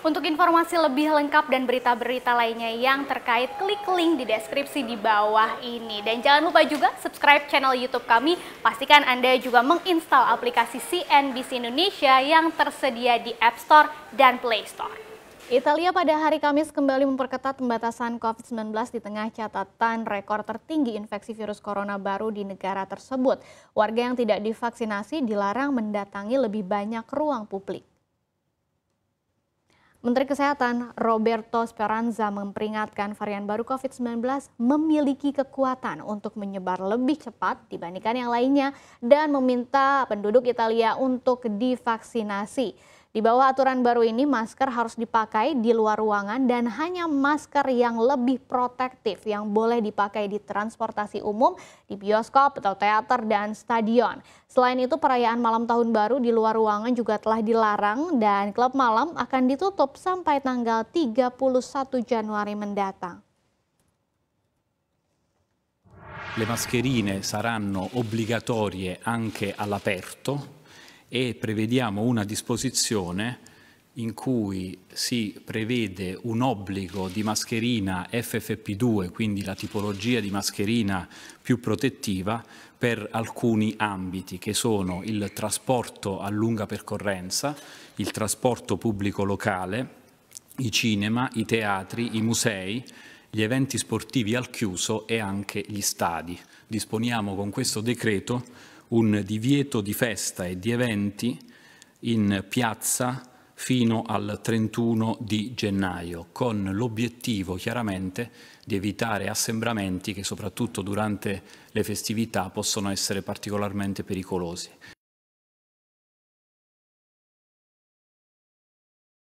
Untuk informasi lebih lengkap dan berita-berita lainnya yang terkait, klik link di deskripsi di bawah ini. Dan jangan lupa juga subscribe channel YouTube kami. Pastikan Anda juga menginstal aplikasi CNBC Indonesia yang tersedia di App Store dan Play Store. Italia pada hari Kamis kembali memperketat pembatasan COVID-19 di tengah catatan rekor tertinggi infeksi virus corona baru di negara tersebut. Warga yang tidak divaksinasi dilarang mendatangi lebih banyak ruang publik. Menteri Kesehatan Roberto Speranza memperingatkan varian baru COVID-19 memiliki kekuatan untuk menyebar lebih cepat dibandingkan yang lainnya dan meminta penduduk Italia untuk divaksinasi. Di bawah aturan baru ini, masker harus dipakai di luar ruangan dan hanya masker yang lebih protektif yang boleh dipakai di transportasi umum, di bioskop, atau teater, dan stadion. Selain itu, perayaan malam tahun baru di luar ruangan juga telah dilarang dan klub malam akan ditutup sampai tanggal 31 Januari mendatang. Le mascherine saranno obbligatorie anche all'aperto e prevediamo una disposizione in cui si prevede un obbligo di mascherina FFP2, quindi la tipologia di mascherina più protettiva, per alcuni ambiti che sono il trasporto a lunga percorrenza, il trasporto pubblico locale, i cinema, i teatri, i musei, gli eventi sportivi al chiuso e anche gli stadi. Disponiamo con questo decreto un divieto di festa e di eventi in piazza fino al 31 di gennaio, con l'obiettivo chiaramente di evitare assembramenti che soprattutto durante le festività possono essere particolarmente pericolosi.